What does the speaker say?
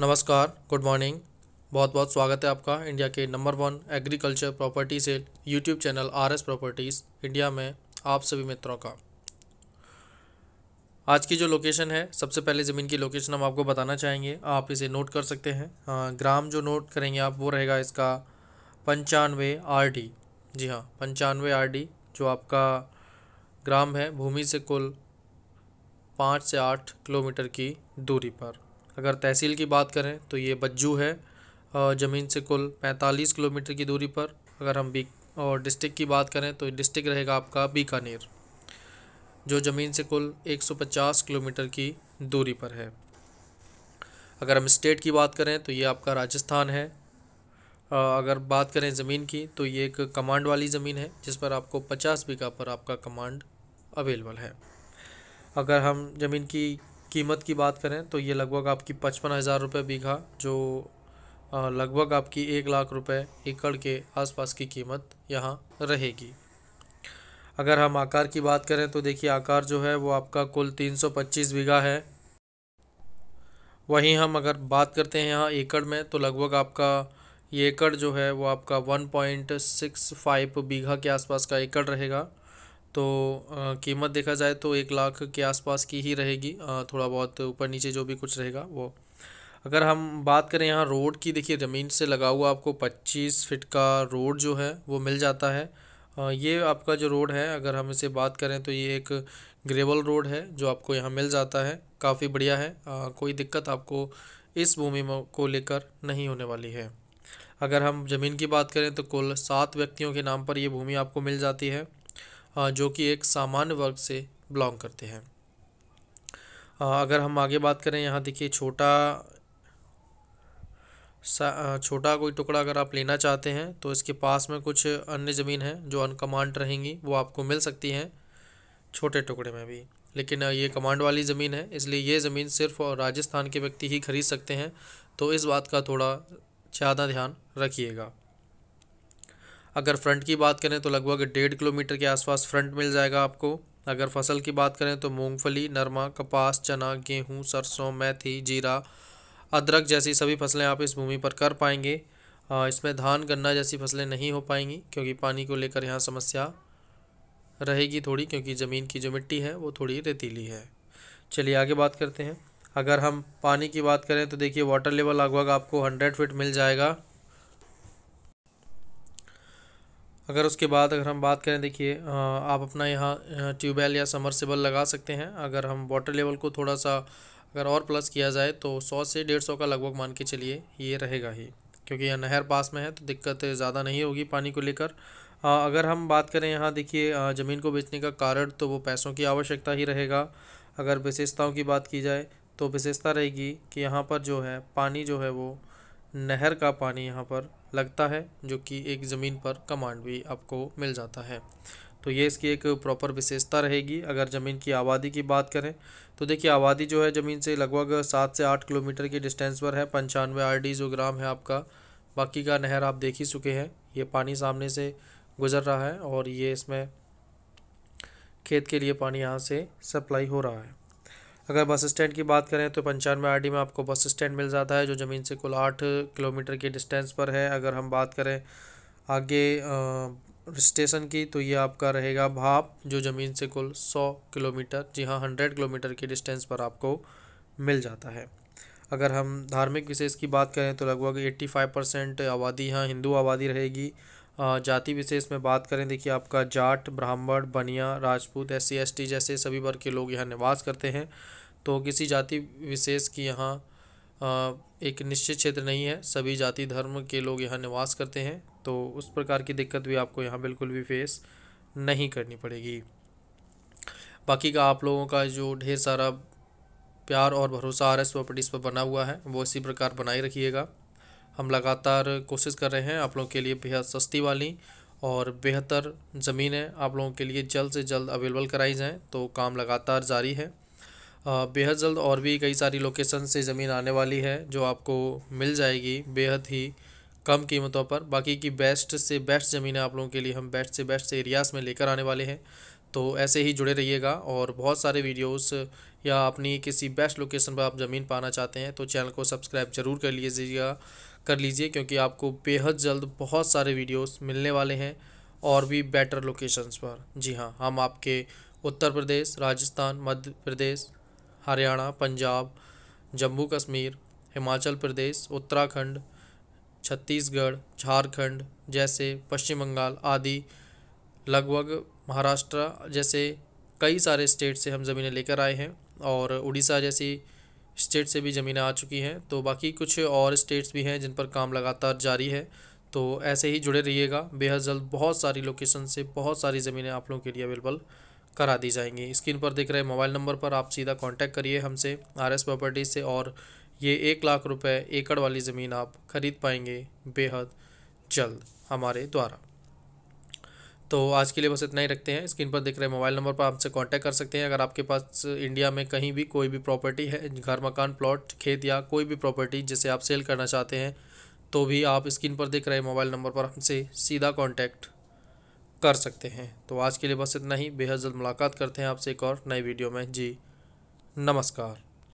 नमस्कार good morning बहुत बहुत स्वागत है आपका इंडिया के number one agriculture property sale YouTube channel R S properties India में आप सभी मित्रों का आज की जो लोकेशन है सबसे पहले ज़मीन की लोकेशन हम आपको बताना चाहेंगे आप इसे नोट कर सकते हैं ग्राम जो नोट करेंगे आप वो रहेगा इसका पंचानवे आर डी जी हाँ पंचानवे आर डी जो आपका ग्राम है भूमि से कुल पाँच से आठ किलोमीटर की दूरी पर अगर तहसील की बात करें तो ये बज्जू है ज़मीन से कुल 45 किलोमीटर की दूरी पर अगर हम बी और डिस्ट्रिक्ट की बात करें तो डिस्ट्रिक्ट रहेगा आपका बीकानेर जो ज़मीन से कुल 150 किलोमीटर की दूरी पर है अगर हम स्टेट की बात करें तो ये आपका राजस्थान है अगर बात करें ज़मीन की तो ये एक कमांड वाली ज़मीन है जिस पर आपको पचास बीघा पर आपका कमांड अवेलेबल है अगर हम ज़मीन की कीमत की बात करें तो ये लगभग आपकी पचपन हज़ार रुपये बीघा जो लगभग आपकी एक लाख रुपए एकड़ के आसपास की कीमत यहाँ रहेगी अगर हम आकार की बात करें तो देखिए आकार जो है वो आपका कुल 325 बीघा है वहीं हम अगर बात करते हैं यहाँ एकड़ में तो लगभग आपका ये एकड़ जो है वो आपका 1.65 बीघा के आसपास का एकड़ रहेगा तो कीमत देखा जाए तो एक लाख के आसपास की ही रहेगी थोड़ा बहुत ऊपर नीचे जो भी कुछ रहेगा वो अगर हम बात करें यहाँ रोड की देखिए ज़मीन से लगा हुआ आपको पच्चीस फिट का रोड जो है वो मिल जाता है ये आपका जो रोड है अगर हम इसे बात करें तो ये एक ग्रेवल रोड है जो आपको यहाँ मिल जाता है काफ़ी बढ़िया है आ, कोई दिक्कत आपको इस भूमि को लेकर नहीं होने वाली है अगर हम ज़मीन की बात करें तो कुल सात व्यक्तियों के नाम पर ये भूमि आपको मिल जाती है हाँ, जो कि एक सामान्य वर्ग से बिलोंग करते हैं हाँ, अगर हम आगे बात करें यहाँ देखिए छोटा छोटा कोई टुकड़ा अगर आप लेना चाहते हैं तो इसके पास में कुछ अन्य ज़मीन है जो अनकमांड रहेंगी वो आपको मिल सकती हैं छोटे टुकड़े में भी लेकिन ये कमांड वाली ज़मीन है इसलिए ये ज़मीन सिर्फ और राजस्थान के व्यक्ति ही खरीद सकते हैं तो इस बात का थोड़ा ज़्यादा ध्यान रखिएगा अगर फ्रंट की बात करें तो लगभग डेढ़ किलोमीटर के आसपास फ्रंट मिल जाएगा आपको अगर फसल की बात करें तो मूंगफली नरमा कपास चना गेहूँ सरसों मेथी जीरा अदरक जैसी सभी फसलें आप इस भूमि पर कर पाएंगे इसमें धान गन्ना जैसी फसलें नहीं हो पाएंगी क्योंकि पानी को लेकर यहाँ समस्या रहेगी थोड़ी क्योंकि ज़मीन की जो मिट्टी है वो थोड़ी रेतीली है चलिए आगे बात करते हैं अगर हम पानी की बात करें तो देखिए वाटर लेवल लगभग आपको हंड्रेड फिट मिल जाएगा अगर उसके बाद अगर हम बात करें देखिए आप अपना यहाँ ट्यूबवेल या समरसेबल लगा सकते हैं अगर हम वाटर लेवल को थोड़ा सा अगर और प्लस किया जाए तो सौ से डेढ़ सौ का लगभग मान के चलिए ये रहेगा ही क्योंकि यह नहर पास में है तो दिक्कत ज़्यादा नहीं होगी पानी को लेकर अगर हम बात करें यहाँ देखिए ज़मीन को बेचने का कारण तो वो पैसों की आवश्यकता ही रहेगा अगर विशेषताओं की बात की जाए तो विशेषता रहेगी कि यहाँ पर जो है पानी जो है वो नहर का पानी यहाँ पर लगता है जो कि एक ज़मीन पर कमांड भी आपको मिल जाता है तो ये इसकी एक प्रॉपर विशेषता रहेगी अगर ज़मीन की आबादी की बात करें तो देखिए आबादी जो है ज़मीन से लगभग सात से आठ किलोमीटर की डिस्टेंस पर है पंचानवे आर डी जो ग्राम है आपका बाकी का नहर आप देख ही चुके हैं ये पानी सामने से गुजर रहा है और ये इसमें खेत के लिए पानी यहाँ से सप्लाई हो रहा है अगर बस स्टैंड की बात करें तो पंचानवे आर में आपको बस स्टैंड मिल जाता है जो ज़मीन से कुल आठ किलोमीटर के डिस्टेंस पर है अगर हम बात करें आगे स्टेशन की तो ये आपका रहेगा भाप जो ज़मीन से कुल सौ किलोमीटर जी हाँ हंड्रेड किलोमीटर के डिस्टेंस पर आपको मिल जाता है अगर हम धार्मिक विशेष की बात करें तो लगभग एट्टी फाइव परसेंट आबादी यहाँ हिंदू आबादी रहेगी जाति विशेष में बात करें देखिए आपका जाट ब्राह्मण बनिया राजपूत एस सी जैसे सभी वर्ग के लोग यहाँ निवास करते हैं तो किसी जाति विशेष की यहाँ एक निश्चित क्षेत्र नहीं है सभी जाति धर्म के लोग यहाँ निवास करते हैं तो उस प्रकार की दिक्कत भी आपको यहाँ बिल्कुल भी फेस नहीं करनी पड़ेगी बाकी का आप लोगों का जो ढेर सारा प्यार और भरोसा आर एस पर बना हुआ है वो इसी प्रकार बनाए रखिएगा हम लगातार कोशिश कर रहे हैं आप लोगों के लिए बेहद सस्ती वाली और बेहतर ज़मीनें आप लोगों के लिए जल्द से जल्द अवेलेबल कराई जाएँ तो काम लगातार जारी है बेहद जल्द और भी कई सारी लोकेशन से ज़मीन आने वाली है जो आपको मिल जाएगी बेहद ही कम कीमतों पर बाकी की बेस्ट से बेस्ट ज़मीनें आप लोगों के लिए हम बेस्ट से बेस्ट एरियाज़ में लेकर आने वाले हैं तो ऐसे ही जुड़े रहिएगा और बहुत सारे वीडियोस या अपनी किसी बेस्ट लोकेशन पर आप ज़मीन पाना चाहते हैं तो चैनल को सब्सक्राइब ज़रूर कर लीजिएगा कर लीजिए क्योंकि आपको बेहद जल्द बहुत सारे वीडियोस मिलने वाले हैं और भी बेटर लोकेशंस पर जी हाँ हम आपके उत्तर प्रदेश राजस्थान मध्य प्रदेश हरियाणा पंजाब जम्मू कश्मीर हिमाचल प्रदेश उत्तराखंड छत्तीसगढ़ झारखंड जैसे पश्चिम बंगाल आदि लगभग महाराष्ट्र जैसे कई सारे स्टेट से हम ज़मीनें लेकर आए हैं और उड़ीसा जैसी स्टेट से भी ज़मीनें आ चुकी हैं तो बाकी कुछ और स्टेट्स भी हैं जिन पर काम लगातार जारी है तो ऐसे ही जुड़े रहिएगा बेहद जल्द बहुत सारी लोकेशन से बहुत सारी ज़मीनें आप लोगों के लिए अवेलेबल करा दी जाएंगी स्क्रीन पर देख रहे मोबाइल नंबर पर आप सीधा कांटेक्ट करिए हमसे आर एस प्रॉपर्टी से और ये एक लाख रुपए एकड़ वाली ज़मीन आप खरीद पाएंगे बेहद जल्द हमारे द्वारा तो आज के लिए बस इतना ही रखते हैं स्क्रीन पर दिख रहे मोबाइल नंबर पर हमसे कांटेक्ट कर सकते हैं अगर आपके पास इंडिया में कहीं भी कोई भी प्रॉपर्टी है घर मकान प्लॉट खेत या कोई भी प्रॉपर्टी जिसे आप सेल करना चाहते हैं तो भी आप स्क्रीन पर दिख रहे मोबाइल नंबर पर हमसे सीधा कॉन्टैक्ट कर सकते हैं तो आज के लिए बस इतना ही बेहद जल्द मुलाकात करते हैं आपसे एक और नई वीडियो में जी नमस्कार